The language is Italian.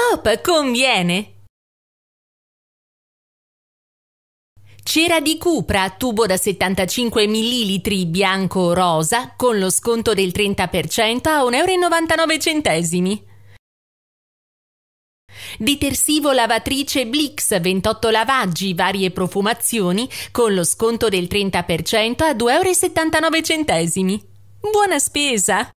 Top, conviene! Cera di cupra, tubo da 75 ml bianco-rosa, con lo sconto del 30% a 1,99 euro. Detersivo lavatrice Blix 28 lavaggi, varie profumazioni, con lo sconto del 30% a 2,79 euro. Buona spesa!